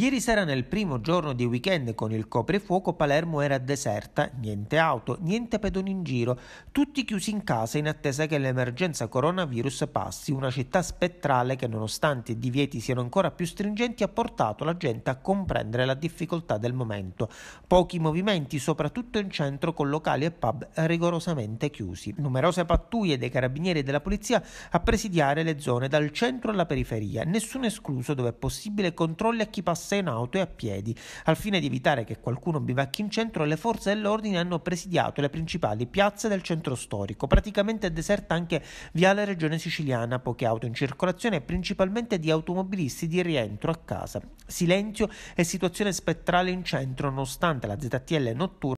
Ieri sera nel primo giorno di weekend con il coprifuoco Palermo era deserta, niente auto, niente pedoni in giro, tutti chiusi in casa in attesa che l'emergenza coronavirus passi, una città spettrale che nonostante i divieti siano ancora più stringenti ha portato la gente a comprendere la difficoltà del momento. Pochi movimenti, soprattutto in centro con locali e pub rigorosamente chiusi, numerose pattuglie dei carabinieri e della polizia a presidiare le zone dal centro alla periferia, nessuno escluso dove è possibile controlli a chi passa traversa in auto e a piedi. Al fine di evitare che qualcuno bivacchi in centro, le forze dell'ordine hanno presidiato le principali piazze del centro storico. Praticamente è deserta anche via viale Regione Siciliana, poche auto in circolazione principalmente di automobilisti di rientro a casa. Silenzio e situazione spettrale in centro, nonostante la ZTL notturna